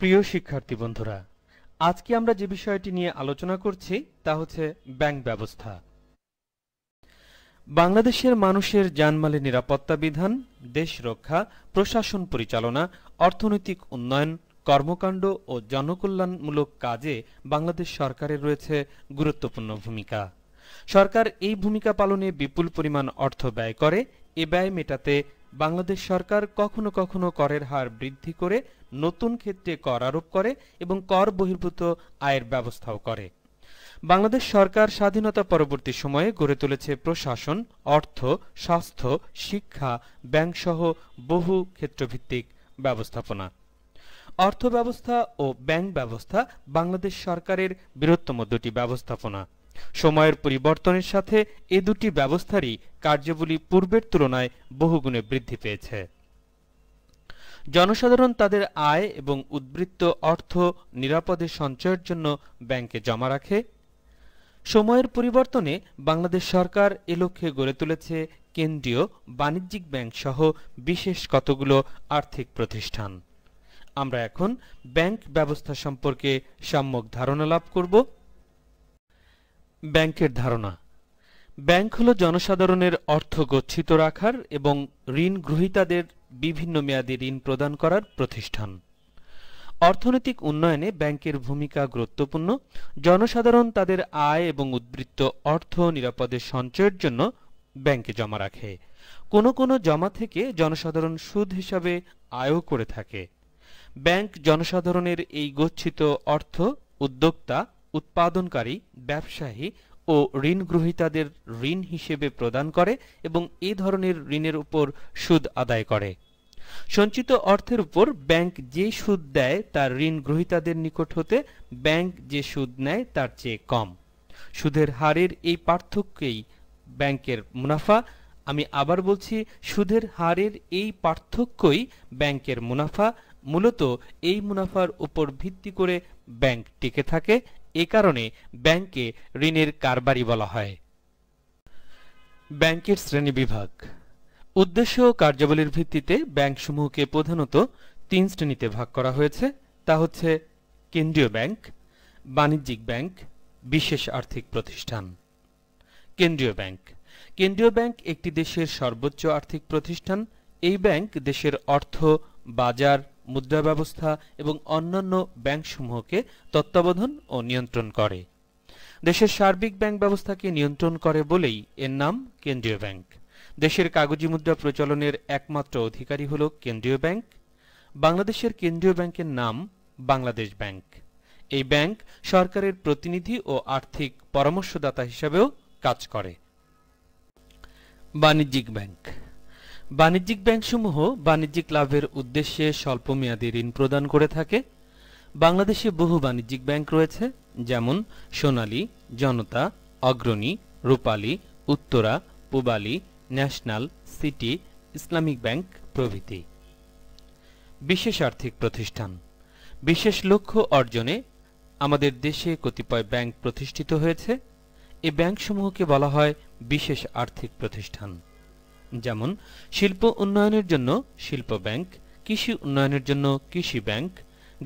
প্রিয় শিক্ষার্থী বন্ধুরা আজকে আমরা যে বিষয়টি নিয়ে আলোচনা করছি তা হচ্ছে ব্যাংক ব্যবস্থা বাংলাদেশের মানুষের জানমালের নিরাপত্তা বিধান দেশ রক্ষা প্রশাসন পরিচালনা অর্থনৈতিক উন্নয়ন কর্মকাণ্ড ও জনকল্যাণমূলক কাজে বাংলাদেশ সরকারের রয়েছে গুরুত্বপূর্ণ ভূমিকা সরকার এই ভূমিকা পালনে বিপুল পরিমাণ অর্থ ব্যয় করে এ ব্যয় মেটাতে বাংলাদেশ সরকার কখনো কখনো করের হার বৃদ্ধি করে নতুন ক্ষেত্রে কর আরোপ করে এবং কর বহির্ভূত আয়ের ব্যবস্থাও করে বাংলাদেশ সরকার স্বাধীনতা পরবর্তী সময়ে গড়ে তুলেছে প্রশাসন অর্থ স্বাস্থ্য শিক্ষা ব্যাংকসহ বহু ক্ষেত্রভিত্তিক ব্যবস্থাপনা অর্থ ব্যবস্থা ও ব্যাংক ব্যবস্থা বাংলাদেশ সরকারের বৃহত্তম দুটি ব্যবস্থাপনা সময়ের পরিবর্তনের সাথে এ দুটি ব্যবস্থারই কার্যাবলী পূর্বের তুলনায় বহুগুণে বৃদ্ধি পেয়েছে জনসাধারণ তাদের আয় এবং উদ্বৃত্ত অর্থ নিরাপদে সঞ্চয়ের জন্য ব্যাংকে জমা রাখে সময়ের পরিবর্তনে বাংলাদেশ সরকার এ লক্ষ্যে গড়ে তুলেছে কেন্দ্রীয় বাণিজ্যিক ব্যাংক সহ বিশেষ কতগুলো আর্থিক প্রতিষ্ঠান আমরা এখন ব্যাংক ব্যবস্থা সম্পর্কে সাম্যক ধারণা লাভ করব ব্যাংকের ধারণা ব্যাংক হল জনসাধারণের অর্থ গচ্ছিত রাখার এবং ঋণ গ্রহীতাদের বিভিন্ন মেয়াদে ঋণ প্রদান করার প্রতিষ্ঠান অর্থনৈতিক উন্নয়নে ব্যাংকের ভূমিকা গুরুত্বপূর্ণ জনসাধারণ তাদের আয় এবং উদ্বৃত্ত অর্থ নিরাপদে সঞ্চয়ের জন্য ব্যাংকে জমা রাখে কোনো কোনো জমা থেকে জনসাধারণ সুদ হিসাবে আয়ও করে থাকে ব্যাংক জনসাধারণের এই গচ্ছিত অর্থ উদ্যোক্তা উৎপাদনকারী ব্যবসায়ী ও ঋণ গ্রহীতাদের ঋণ হিসেবে প্রদান করে এবং এ ধরনের ঋণের উপর সুদ আদায় করে সঞ্চিত অর্থের উপর ব্যাংক যে সুদ দেয় তার ঋণ গ্রহীতাদের নিকট হতে ব্যাংক যে সুদ নেয় তার চেয়ে কম সুদের হারের এই পার্থক্যেই ব্যাংকের মুনাফা আমি আবার বলছি সুদের হারের এই পার্থক্যই ব্যাংকের মুনাফা মূলত এই মুনাফার উপর ভিত্তি করে ব্যাংক টিকে থাকে এ কারণে ব্যাংকে ঋণের কারবারি বলা হয় ব্যাংকের শ্রেণী বিভাগ উদ্দেশ্য ও কার্যাবলীর ভিত্তিতে ব্যাংকসমূহকে প্রধানত তিন শ্রেণীতে ভাগ করা হয়েছে তা হচ্ছে কেন্দ্রীয় ব্যাংক বাণিজ্যিক ব্যাংক বিশেষ আর্থিক প্রতিষ্ঠান কেন্দ্রীয় ব্যাংক কেন্দ্রীয় ব্যাংক একটি দেশের সর্বোচ্চ আর্থিক প্রতিষ্ঠান এই ব্যাংক দেশের অর্থ বাজার মুদ্রা ব্যবস্থা এবং অন্যান্য ব্যাংকসমূহকে তত্ত্বাবধান ও নিয়ন্ত্রণ করে দেশের সার্বিক ব্যাংক ব্যবস্থাকে নিয়ন্ত্রণ করে বলেই এর নাম কেন্দ্রীয় ব্যাংক দেশের কাগজি মুদ্রা প্রচলনের একমাত্র অধিকারী হল কেন্দ্রীয় ব্যাংক বাংলাদেশের কেন্দ্রীয় ব্যাংকের নাম বাংলাদেশ ব্যাংক এই ব্যাংক সরকারের প্রতিনিধি ও আর্থিক পরামর্শদাতা হিসাবেও কাজ করে বাণিজ্যিক ব্যাংক বাণিজ্যিক ব্যাংকসমূহ বাণিজ্যিক লাভের উদ্দেশ্যে স্বল্পমেয়াদী ঋণ প্রদান করে থাকে বাংলাদেশে বহু বাণিজ্যিক ব্যাংক রয়েছে যেমন Sonali Janata Agrani Rupali Uttara Pubali National City Islamic bank প্রভৃতি বিশেষ আর্থিক প্রতিষ্ঠান বিশেষ লক্ষ্য অর্জনে আমাদের দেশে কতিপয় ব্যাংক প্রতিষ্ঠিত হয়েছে এ ব্যাংকসমূহকে বলা হয় বিশেষ আর্থিক প্রতিষ্ঠান যেমন শিল্প উন্নয়নের জন্য শিল্প ব্যাংক কৃষি উন্নয়নের জন্য কৃষি ব্যাংক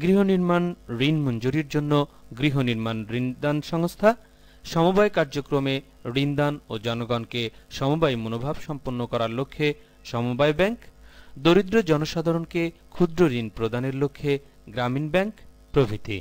গৃহ নির্মাণ ঋণ মঞ্জুরির জন্য গৃহ নির্মাণ ঋণদান সংস্থা সমবায় কার্যক্রমে ঋণদান ও জনগণকে সমবায় মনোভাব সম্পন্ন করার লক্ষ্যে সমবায় ব্যাংক দরিদ্র জনসাধারণকে ক্ষুদ্র ঋণ প্রদানের লক্ষ্যে গ্রামীণ ব্যাংক প্রভৃতি